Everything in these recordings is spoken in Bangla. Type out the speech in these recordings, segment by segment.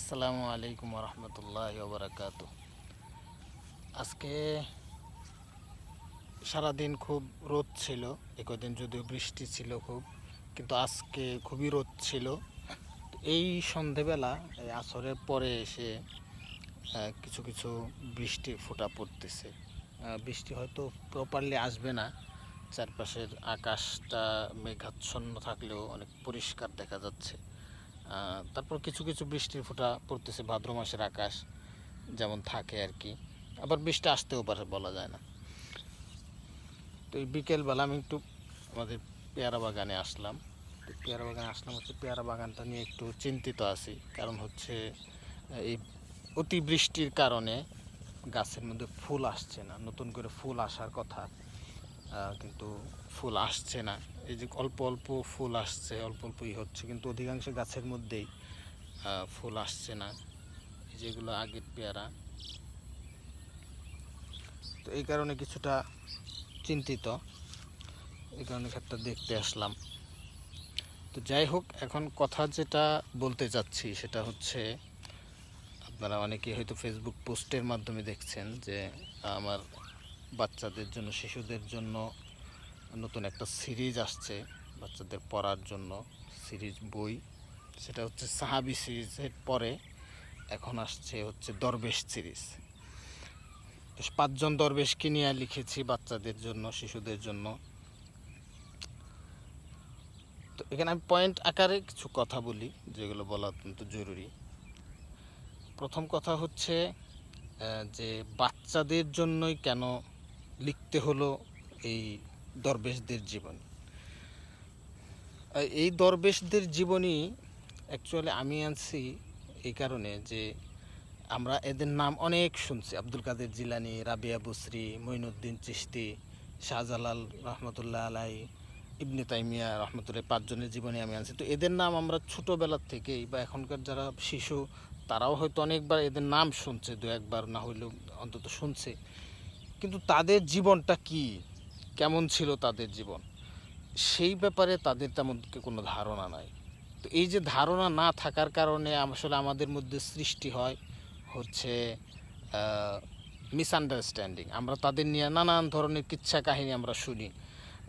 আসসালামু আলাইকুম রহমতুল্লাহ ওবরাকাত আজকে সারাদিন খুব রোদ ছিল একদিন যদিও বৃষ্টি ছিল খুব কিন্তু আজকে খুবই রোদ ছিল এই সন্ধেবেলা এই আসরের পরে এসে কিছু কিছু বৃষ্টি ফোটা পড়তেছে বৃষ্টি হয়তো প্রপারলি আসবে না চারপাশের আকাশটা মেঘাচ্ছন্ন থাকলেও অনেক পরিষ্কার দেখা যাচ্ছে তারপর কিছু কিছু বৃষ্টির ফোঁটা পড়তেছে ভাদ্র মাসের আকাশ যেমন থাকে আর কি আবার বৃষ্টি আসতেও পারে বলা যায় না তো এই বিকেলবেলা আমি একটু আমাদের পেয়ারা বাগানে আসলাম তো পেয়ারা বাগানে আসলাম হচ্ছে পেয়ারা বাগানটা নিয়ে একটু চিন্তিত আছি কারণ হচ্ছে এই অতিবৃষ্টির কারণে গাছের মধ্যে ফুল আসছে না নতুন করে ফুল আসার কথা কিন্তু ফুল আসছে না এই যে অল্প অল্প ফুল আসছে অল্প অল্পই হচ্ছে কিন্তু অধিকাংশ গাছের মধ্যেই ফুল আসছে না যেগুলো আগের পেয়ারা তো এই কারণে কিছুটা চিন্তিত এই কারণে ক্ষেত্রে দেখতে আসলাম তো যাই হোক এখন কথা যেটা বলতে চাচ্ছি সেটা হচ্ছে আপনারা অনেকে হয়তো ফেসবুক পোস্টের মাধ্যমে দেখছেন যে আমার বাচ্চাদের জন্য শিশুদের জন্য নতুন একটা সিরিজ আসছে বাচ্চাদের পড়ার জন্য সিরিজ বই সেটা হচ্ছে সাহাবি সিরিজের পরে এখন আসছে হচ্ছে দরবেশ সিরিজ পাঁচজন দরবেশকে নিয়ে লিখেছি বাচ্চাদের জন্য শিশুদের জন্য তো এখানে আমি পয়েন্ট আকারে কিছু কথা বলি যেগুলো বলা অত্যন্ত জরুরি প্রথম কথা হচ্ছে যে বাচ্চাদের জন্যই কেন লিখতে হলো এই দরবেশদের জীবনী এই দরবেশদের জীবনী অ্যাকচুয়ালি আমি আনছি এই কারণে যে আমরা এদের নাম অনেক শুনছি আব্দুল কাদের জিলানি রাবিয়া বসরি মঈনুদ্দিন চিস্তি শাহজালাল রহমতুল্লাহ আলাই ইবনে তাইমিয়া রহমতুল্লাহ পাঁচজনের জীবনী আমি আনছি তো এদের নাম আমরা ছোটোবেলার থেকেই বা এখনকার যারা শিশু তারাও হয়তো অনেকবার এদের নাম শুনছে দু একবার না হইলেও অন্তত শুনছে কিন্তু তাদের জীবনটা কি কেমন ছিল তাদের জীবন সেই ব্যাপারে তাদের তেমন কোনো ধারণা নাই তো এই যে ধারণা না থাকার কারণে আসলে আমাদের মধ্যে সৃষ্টি হয় হচ্ছে মিসআন্ডারস্ট্যান্ডিং আমরা তাদের নিয়ে নানান ধরনের কিচ্ছা কাহিনী আমরা শুনি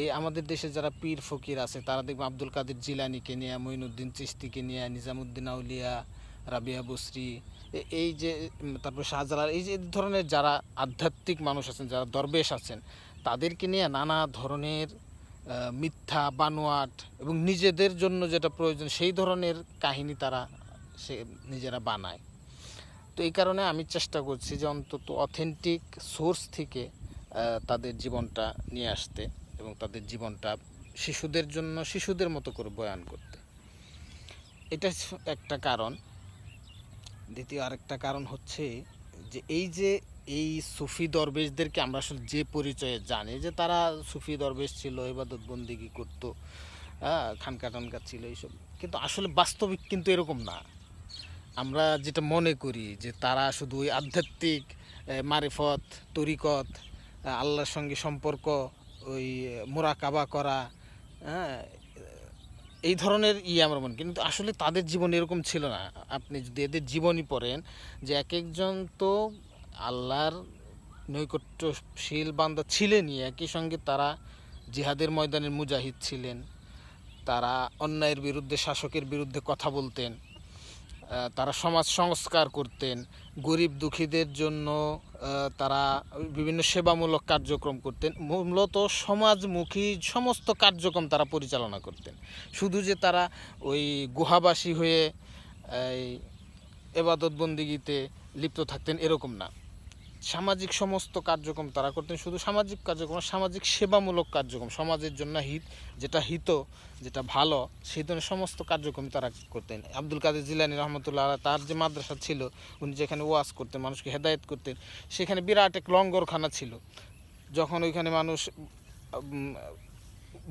এই আমাদের দেশে যারা পীর ফকির আছে তারা দেখবেন আব্দুল কাদের জিলানিকে নিয়ে মঈনুদ্দিন চিস্তিকে নিয়ে নিজামুদ্দিন আউলিয়া রাবিয়া বসরি এই যে তারপর শাহজালাল এই যে ধরনের যারা আধ্যাত্মিক মানুষ আছেন যারা দরবেশ আছেন তাদেরকে নিয়ে নানা ধরনের মিথ্যা বানোয়াট এবং নিজেদের জন্য যেটা প্রয়োজন সেই ধরনের কাহিনী তারা সে নিজেরা বানায় তো এই কারণে আমি চেষ্টা করছি যে অন্তত অথেন্টিক সোর্স থেকে তাদের জীবনটা নিয়ে আসতে এবং তাদের জীবনটা শিশুদের জন্য শিশুদের মতো করে বয়ান করতে এটা একটা কারণ দ্বিতীয় আরেকটা কারণ হচ্ছে যে এই যে এই সুফি দরবেশদেরকে আমরা আসলে যে পরিচয়ে জানি যে তারা সুফি দরবেশ ছিল এবাদত বন্দিগি করতো হ্যাঁ, খানকা টানকা ছিল এইসব কিন্তু আসলে বাস্তবিক কিন্তু এরকম না আমরা যেটা মনে করি যে তারা শুধু ওই আধ্যাত্মিক মারিফত তরিকত আল্লাহর সঙ্গে সম্পর্ক ওই মোরাকাবা করা হ্যাঁ এই ধরনের ই ইয়ে আমার মনে কিন্তু আসলে তাদের জীবন এরকম ছিল না আপনি যদি এদের জীবনই পড়েন যে এক একজন তো আল্লাহর নৈকট্যশীল বান্দা ছিলেনই একই সঙ্গে তারা জিহাদের ময়দানের মুজাহিদ ছিলেন তারা অন্যায়ের বিরুদ্ধে শাসকের বিরুদ্ধে কথা বলতেন তারা সমাজ সংস্কার করতেন গরিব দুঃখীদের জন্য তারা বিভিন্ন সেবামূলক কার্যক্রম করতেন মূলত সমাজমুখী সমস্ত কার্যক্রম তারা পরিচালনা করতেন শুধু যে তারা ওই গুহাবাসী হয়ে এবাদত বন্দিগিতে লিপ্ত থাকতেন এরকম না সামাজিক সমস্ত কার্যক্রম তারা করতেন শুধু সামাজিক কার্যক্রম সামাজিক সেবামূলক কার্যক্রম সমাজের জন্য হিত যেটা হিত যেটা ভালো সেই ধরনের সমস্ত কার্যক্রম তারা করতেন আব্দুল কাদের জিলানি রহমতুল্লাহ তার যে মাদ্রাসা ছিল উনি যেখানে ওয়াজ করতেন মানুষকে হেদায়ত করতেন সেখানে বিরাট এক লঙ্গরখানা ছিল যখন ওইখানে মানুষ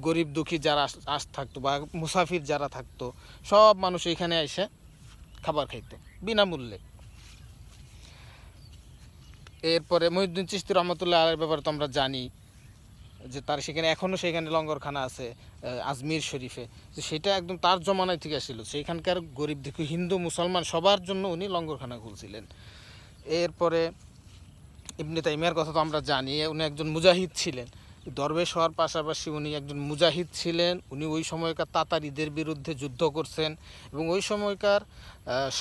গরিব দুঃখী যারা আস থাকতো বা মুসাফির যারা থাকতো সব মানুষ এখানে এসে খাবার খাইত বিনামূল্যে এরপরে মহিউদ্দিন চিস্তি রহমতুল্লাহ আলের ব্যাপারে তো আমরা জানি যে তার সেখানে এখনও সেখানে লঙ্গরখানা আছে আজমির শরীফে তো সেটা একদম তার জমানায় থেকে আসছিল সেইখানকার গরিব দেখু হিন্দু মুসলমান সবার জন্য উনি লঙ্গরখানা খুলছিলেন এরপরে ইমনি তাইমিয়ার কথা তো আমরা জানি উনি একজন মুজাহিদ ছিলেন দরবেশ হওয়ার পাশাপাশি উনি একজন মুজাহিদ ছিলেন উনি ওই সময়কার তাতারিদের বিরুদ্ধে যুদ্ধ করছেন এবং ওই সময়কার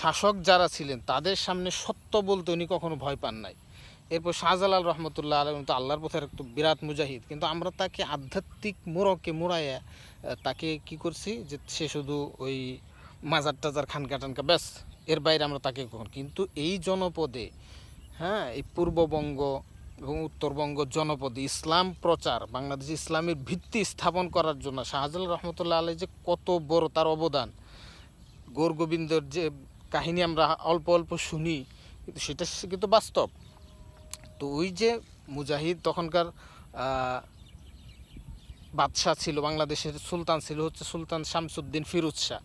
শাসক যারা ছিলেন তাদের সামনে সত্য বলতে উনি কখনো ভয় পান নাই এরপর শাহজালাল রহমতুল্লাহ আলম তো আল্লাহর পথের একটু বিরাট মুজাহিদ কিন্তু আমরা তাকে আধ্যাত্মিক মোড়কে মোড়াইয়া তাকে কি করছি যে সে শুধু ওই মাজার টাজার খানকা টানকা ব্যাস এর বাইরে আমরা তাকে কখন কিন্তু এই জনপদে হ্যাঁ এই পূর্ববঙ্গ এবং উত্তরবঙ্গ জনপদে ইসলাম প্রচার বাংলাদেশ ইসলামের ভিত্তি স্থাপন করার জন্য শাহজালাল রহমতুল্লাহ আলাই যে কত বড় তার অবদান গৌর গোবিন্দর যে কাহিনী আমরা অল্প অল্প শুনি কিন্তু সেটা কিন্তু বাস্তব তো ওই যে মুজাহিদ তখনকার বাদশাহ ছিল বাংলাদেশের সুলতান ছিল হচ্ছে সুলতান শামসুদ্দিন ফিরুজ শাহ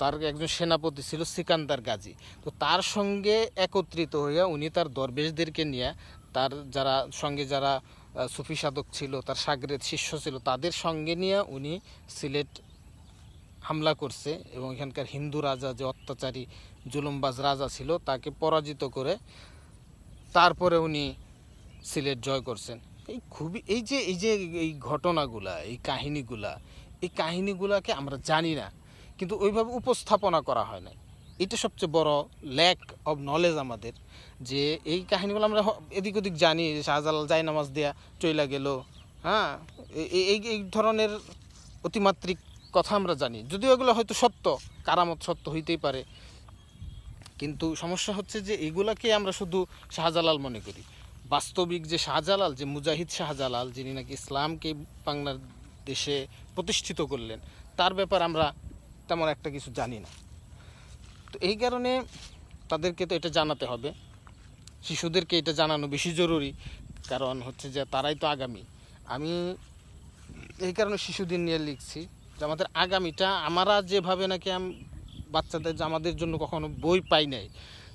তার একজন সেনাপতি ছিল সিকান্দার গাজী তো তার সঙ্গে একত্রিত হইয়া উনি তার দরবেশদেরকে নিয়ে তার যারা সঙ্গে যারা সুফি সাধক ছিল তার সাগরের শিষ্য ছিল তাদের সঙ্গে নিয়ে উনি সিলেট হামলা করছে এবং এখানকার হিন্দু রাজা যে অত্যাচারী জুলুমবাজ রাজা ছিল তাকে পরাজিত করে তারপরে উনি সিলেট জয় করছেন এই খুবই এই যে এই যে এই ঘটনাগুলা এই কাহিনীগুলা এই কাহিনীগুলাকে আমরা জানি না কিন্তু ওইভাবে উপস্থাপনা করা হয় না এটা সবচেয়ে বড় ল্যাক অব নলেজ আমাদের যে এই কাহিনীগুলো আমরা এদিক ওদিক জানি যে শাহজালাল যাই নামাজ দেয়া চইলা গেল হ্যাঁ এই এই ধরনের অতিমাত্রিক কথা আমরা জানি যদিও এগুলো হয়তো সত্য কারামত সত্য হইতেই পারে কিন্তু সমস্যা হচ্ছে যে এগুলাকে আমরা শুধু শাহজালাল মনে করি বাস্তবিক যে শাহজালাল যে মুজাহিদ শাহজালাল যিনি নাকি ইসলামকে দেশে প্রতিষ্ঠিত করলেন তার ব্যাপার আমরা তেমন একটা কিছু জানি না তো এই কারণে তাদেরকে তো এটা জানাতে হবে শিশুদেরকে এটা জানানো বেশি জরুরি কারণ হচ্ছে যে তারাই তো আগামী আমি এই কারণে শিশুদের নিয়ে লিখছি যে আমাদের আগামীটা আমরা যেভাবে নাকি বাচ্চাদের যে আমাদের জন্য কখনো বই পাই নাই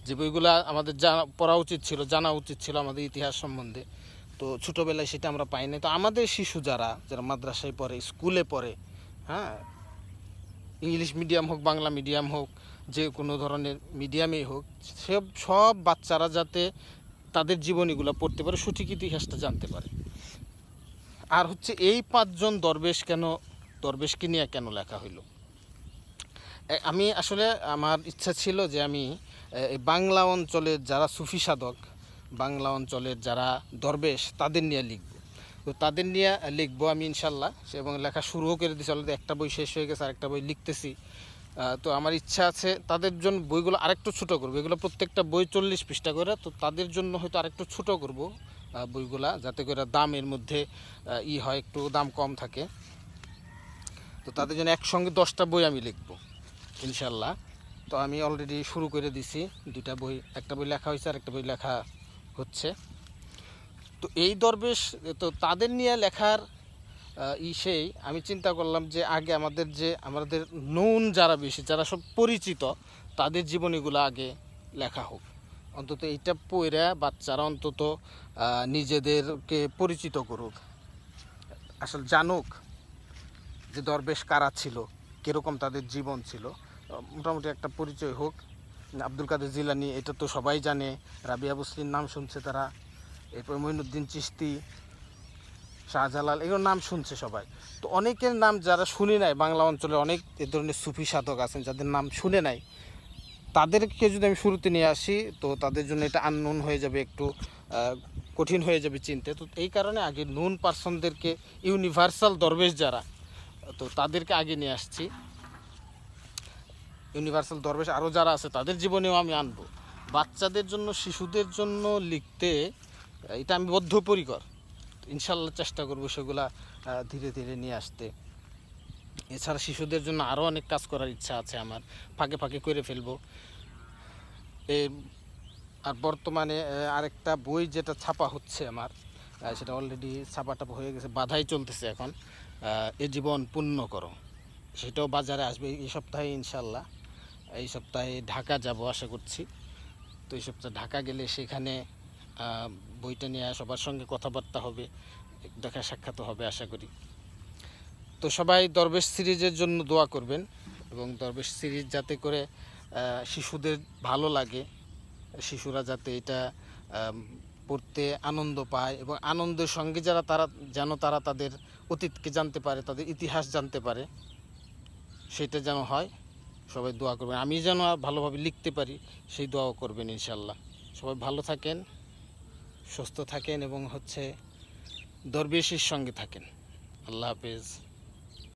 যে বইগুলো আমাদের জানা পড়া উচিত ছিল জানা উচিত ছিল আমাদের ইতিহাস সম্বন্ধে তো ছোটোবেলায় সেটা আমরা পাই তো আমাদের শিশু যারা যারা মাদ্রাসায় পড়ে স্কুলে পড়ে হ্যাঁ ইংলিশ মিডিয়াম হোক বাংলা মিডিয়াম হোক যে কোনো ধরনের মিডিয়ামেই হোক সব সব বাচ্চারা যাতে তাদের জীবনীগুলো পড়তে পারে সঠিক ইতিহাসটা জানতে পারে আর হচ্ছে এই পাঁচজন দরবেশ কেন দরবেশকে নিয়ে কেন লেখা হইল আমি আসলে আমার ইচ্ছা ছিল যে আমি বাংলা অঞ্চলের যারা সুফি সাধক বাংলা অঞ্চলের যারা দরবেশ তাদের নিয়ে লিখব তো তাদের নিয়ে লিখব আমি ইনশাল্লাহ এবং লেখা শুরুও করে দিয়েছি অলরেডি একটা বই শেষ হয়ে গেছে আরেকটা বই লিখতেছি তো আমার ইচ্ছা আছে তাদের জন্য বইগুলো আরেকটু ছোটো করবো এগুলো প্রত্যেকটা বই চল্লিশ পৃষ্ঠা করে তো তাদের জন্য হয়তো আরেকটু ছোটো করব বইগুলা যাতে করে দামের মধ্যে ই হয় একটু দাম কম থাকে তো তাদের জন্য একসঙ্গে দশটা বই আমি লিখব ইনশাল্লাহ তো আমি অলরেডি শুরু করে দিছি দুটা বই একটা বই লেখা হয়েছে আর একটা বই লেখা হচ্ছে তো এই দরবেশ তো তাদের নিয়ে লেখার ই সেই আমি চিন্তা করলাম যে আগে আমাদের যে আমাদের নৌন যারা বেশি যারা সব পরিচিত তাদের জীবনীগুলো আগে লেখা হোক অন্তত এইটা পইরা বাচ্চারা অন্তত নিজেদেরকে পরিচিত করুক আসলে জানুক যে দরবেশ কারা ছিল কীরকম তাদের জীবন ছিল মোটামুটি একটা পরিচয় হোক আব্দুল কাদের জিলানি এটা তো সবাই জানে রাবিয়া মুসলির নাম শুনছে তারা এরপর মহিনুদ্দিন চিস্তি শাহজালাল এগুলোর নাম শুনছে সবাই তো অনেকের নাম যারা শুনে নাই বাংলা অঞ্চলে অনেক এ ধরনের সুফি সাধক আছেন যাদের নাম শুনে নাই তাদেরকে যদি আমি শুরুতে নিয়ে আসি তো তাদের জন্য এটা আননুন হয়ে যাবে একটু কঠিন হয়ে যাবে চিনতে তো এই কারণে আগে নুন পার্সনদেরকে ইউনিভার্সাল দরবেশ যারা তো তাদেরকে আগে নিয়ে আসছি ইউনিভার্সাল দরবেশ আরও যারা আছে তাদের জীবনেও আমি আনব বাচ্চাদের জন্য শিশুদের জন্য লিখতে এটা আমি বদ্ধপরিকর ইনশাল্লাহ চেষ্টা করব সেগুলা ধীরে ধীরে নিয়ে আসতে এছাড়া শিশুদের জন্য আরও অনেক কাজ করার ইচ্ছা আছে আমার ফাঁকে ফাঁকে করে ফেলব এ আর বর্তমানে আরেকটা বই যেটা ছাপা হচ্ছে আমার সেটা অলরেডি ছাপা টাপা হয়ে গেছে বাধাই চলতেছে এখন এ জীবন পূর্ণ করো সেটাও বাজারে আসবে এই সপ্তাহে ইনশাল্লাহ এই সপ্তাহে ঢাকা যাব আশা করছি তো এই সপ্তাহে ঢাকা গেলে সেখানে বইটা নিয়ে সবার সঙ্গে কথাবার্তা হবে দেখা সাক্ষাৎ হবে আশা করি তো সবাই দরবেশ সিরিজের জন্য দোয়া করবেন এবং দরবেশ সিরিজ যাতে করে শিশুদের ভালো লাগে শিশুরা যাতে এটা পড়তে আনন্দ পায় এবং আনন্দের সঙ্গে যারা তারা যেন তারা তাদের অতীতকে জানতে পারে তাদের ইতিহাস জানতে পারে সেটা যেন হয় সবাই দোয়া করবেন আমি যেন ভালোভাবে লিখতে পারি সেই দোয়াও করবেন ইনশাল্লাহ সবাই ভালো থাকেন সুস্থ থাকেন এবং হচ্ছে দরবেশের সঙ্গে থাকেন আল্লাহ হাফেজ